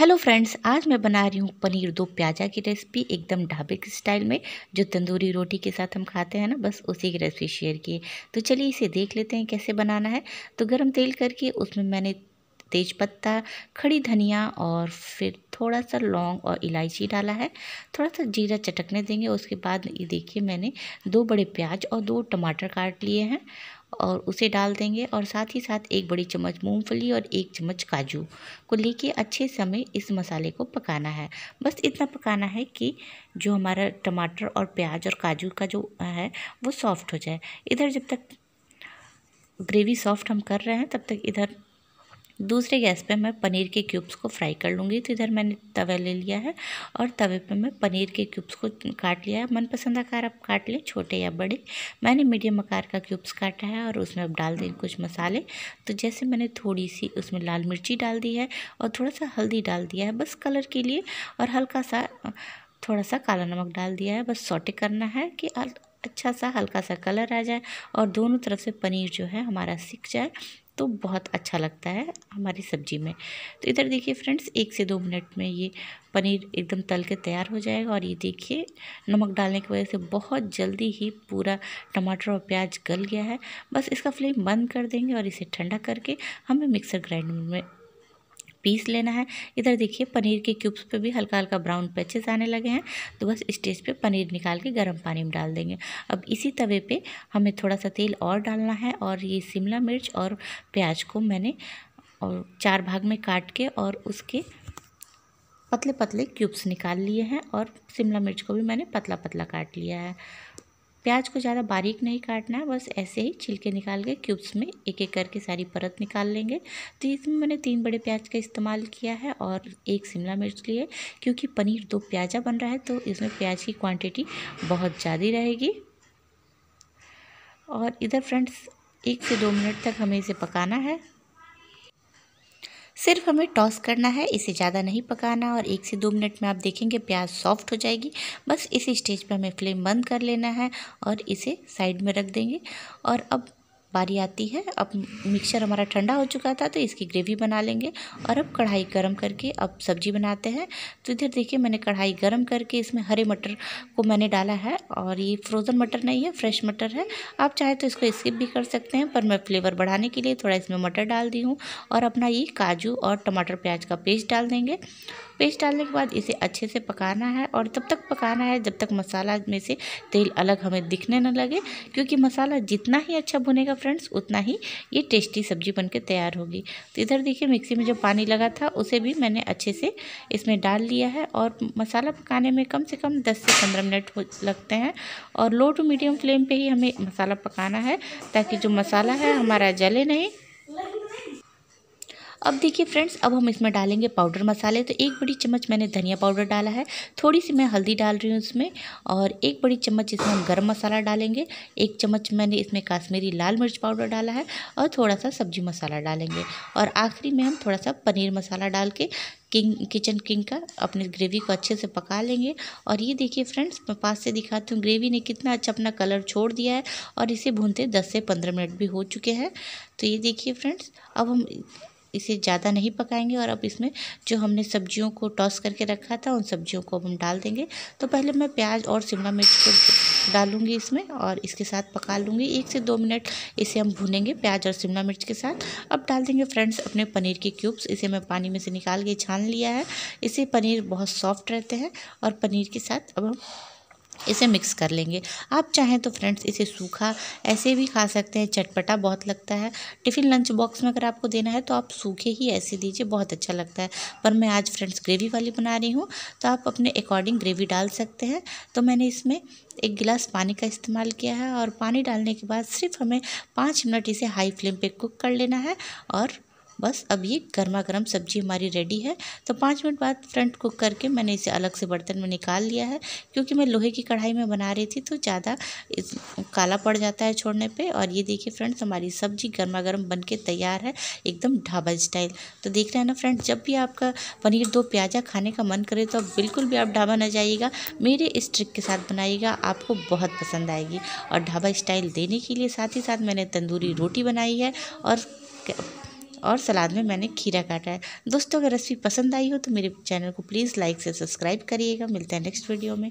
hello friends आज मैं बना रही हूँ पनीर दो प्याजा की रेसिपी एकदम ढाबे के स्टाइल में जो तंदूरी रोटी के साथ हम खाते हैं ना बस उसी की रेसिपी शेयर की तो चलिए इसे देख लेते हैं कैसे बनाना है तो गरम तेल करके उसमें मैंने तेज पत्ता खड़ी धनिया और फिर थोड़ा सा लौंग और इलायची डाला है थोड़ा सा जीरा चटकने देंगे उसके बाद ये देखिए मैंने दो बड़े प्याज और दो टमाटर काट लिए हैं और उसे डाल देंगे और साथ ही साथ एक बड़ी चम्मच मूंगफली और एक चम्मच काजू को लेके अच्छे समय इस मसाले को पकाना है बस इतना पकाना है कि जो हमारा टमाटर और प्याज और काजू का जो है वो सॉफ्ट हो जाए इधर जब तक ग्रेवी सॉफ्ट हम कर रहे हैं तब तक इधर दूसरे गैस पे मैं पनीर के क्यूब्स को फ्राई कर लूँगी तो इधर मैंने तवा ले लिया है और तवे पे मैं पनीर के क्यूब्स को काट लिया है मनपसंद आकार आप काट लें छोटे या बड़े मैंने मीडियम आकार का क्यूब्स काटा है और उसमें अब डाल दें कुछ मसाले तो जैसे मैंने थोड़ी सी उसमें लाल मिर्ची डाल दी है और थोड़ा सा हल्दी डाल दिया है बस कलर के लिए और हल्का सा थोड़ा सा काला नमक डाल दिया है बस सॉटे करना है कि अच्छा सा हल्का सा कलर आ जाए और दोनों तरफ से पनीर जो है हमारा सीख जाए तो बहुत अच्छा लगता है हमारी सब्जी में तो इधर देखिए फ्रेंड्स एक से दो मिनट में ये पनीर एकदम तल के तैयार हो जाएगा और ये देखिए नमक डालने की वजह से बहुत जल्दी ही पूरा टमाटर और प्याज गल गया है बस इसका फ्लेम बंद कर देंगे और इसे ठंडा करके हमें मिक्सर ग्राइंडर में पीस लेना है इधर देखिए पनीर के क्यूब्स पे भी हल्का हल्का ब्राउन पैचेस आने लगे हैं तो बस स्टेज पे पनीर निकाल के गर्म पानी में डाल देंगे अब इसी तवे पे हमें थोड़ा सा तेल और डालना है और ये शिमला मिर्च और प्याज को मैंने और चार भाग में काट के और उसके पतले पतले क्यूब्स निकाल लिए हैं और शिमला मिर्च को भी मैंने पतला पतला काट लिया है प्याज को ज़्यादा बारीक नहीं काटना है बस ऐसे ही छिलके निकाल के क्यूब्स में एक एक करके सारी परत निकाल लेंगे तो इसमें मैंने तीन बड़े प्याज का इस्तेमाल किया है और एक शिमला मिर्च लिए क्योंकि पनीर दो प्याजा बन रहा है तो इसमें प्याज की क्वांटिटी बहुत ज़्यादा रहेगी और इधर फ्रेंड्स एक से दो मिनट तक हमें इसे पकाना है सिर्फ हमें टॉस करना है इसे ज़्यादा नहीं पकाना और एक से दो मिनट में आप देखेंगे प्याज सॉफ्ट हो जाएगी बस इसी स्टेज पर हमें फ्लेम बंद कर लेना है और इसे साइड में रख देंगे और अब बारी आती है अब मिक्सचर हमारा ठंडा हो चुका था तो इसकी ग्रेवी बना लेंगे और अब कढ़ाई गर्म करके अब सब्जी बनाते हैं तो इधर देखिए मैंने कढ़ाई गर्म करके इसमें हरे मटर को मैंने डाला है और ये फ्रोज़न मटर नहीं है फ्रेश मटर है आप चाहे तो इसको स्किप भी कर सकते हैं पर मैं फ्लेवर बढ़ाने के लिए थोड़ा इसमें मटर डाल दी हूँ और अपना ये काजू और टमाटर प्याज का पेस्ट डाल देंगे पेस्ट डालने के बाद इसे अच्छे से पकाना है और तब तक पकाना है जब तक मसाला में से तेल अलग हमें दिखने न लगे क्योंकि मसाला जितना ही अच्छा भुनेगा फ्रेंड्स उतना ही ये टेस्टी सब्जी बनकर तैयार होगी तो इधर देखिए मिक्सी में जो पानी लगा था उसे भी मैंने अच्छे से इसमें डाल लिया है और मसाला पकाने में कम से कम दस से पंद्रह मिनट लगते हैं और लो टू मीडियम फ्लेम पर ही हमें मसाला पकाना है ताकि जो मसाला है हमारा जले नहीं अब देखिए फ्रेंड्स अब हम इसमें डालेंगे पाउडर मसाले तो एक बड़ी चम्मच मैंने धनिया पाउडर डाला है थोड़ी सी मैं हल्दी डाल रही हूँ इसमें और एक बड़ी चम्मच इसमें हम गर्म मसाला डालेंगे एक चम्मच मैंने इसमें काश्मीरी लाल मिर्च पाउडर डाला है और थोड़ा सा सब्जी मसाला डालेंगे और आखिरी में हम थोड़ा सा पनीर मसाला डाल के किंग किचन किंग का अपने ग्रेवी को अच्छे से पका लेंगे और ये देखिए फ्रेंड्स मैं पास से दिखाती हूँ ग्रेवी ने कितना अच्छा अपना कलर छोड़ दिया है और इसे भूनते 10 से 15 मिनट भी हो चुके हैं तो ये देखिए फ्रेंड्स अब हम इसे ज़्यादा नहीं पकाएंगे और अब इसमें जो हमने सब्जियों को टॉस करके रखा था उन सब्जियों को अब हम डाल देंगे तो पहले मैं प्याज और शिमला मिर्च को डालूंगी इसमें और इसके साथ पका लूँगी एक से दो मिनट इसे हम भूनेंगे प्याज और शिमला मिर्च के साथ अब डाल देंगे फ्रेंड्स अपने पनीर के क्यूब्स इसे मैं पानी में से निकाल के छान लिया है इसे पनीर बहुत सॉफ्ट रहते हैं और पनीर के साथ अब हम इसे मिक्स कर लेंगे आप चाहें तो फ्रेंड्स इसे सूखा ऐसे भी खा सकते हैं चटपटा बहुत लगता है टिफ़िन लंच बॉक्स में अगर आपको देना है तो आप सूखे ही ऐसे दीजिए बहुत अच्छा लगता है पर मैं आज फ्रेंड्स ग्रेवी वाली बना रही हूँ तो आप अपने अकॉर्डिंग ग्रेवी डाल सकते हैं तो मैंने इसमें एक गिलास पानी का इस्तेमाल किया है और पानी डालने के बाद सिर्फ हमें पाँच मिनट इसे हाई फ्लेम पर कुक कर लेना है और बस अब ये गर्मा गर्म सब्ज़ी हमारी रेडी है तो पाँच मिनट बाद फ्रंट कुक करके मैंने इसे अलग से बर्तन में निकाल लिया है क्योंकि मैं लोहे की कढ़ाई में बना रही थी तो ज़्यादा काला पड़ जाता है छोड़ने पर और ये देखिए फ्रेंड्स हमारी सब्ज़ी गर्मा गर्म बन के तैयार है एकदम ढाबा स्टाइल तो देख रहे हैं ना फ्रेंड्स जब भी आपका पनीर दो प्याजा खाने का मन करे तो बिल्कुल भी आप ढाबा ना जाइएगा मेरे इस ट्रिक के साथ बनाइएगा आपको बहुत पसंद आएगी और ढाबा स्टाइल देने के लिए साथ ही साथ मैंने तंदूरी रोटी बनाई है और और सलाद में मैंने खीरा काटा है दोस्तों अगर रेसिपी पसंद आई हो तो मेरे चैनल को प्लीज़ लाइक से सब्सक्राइब करिएगा मिलते हैं नेक्स्ट वीडियो में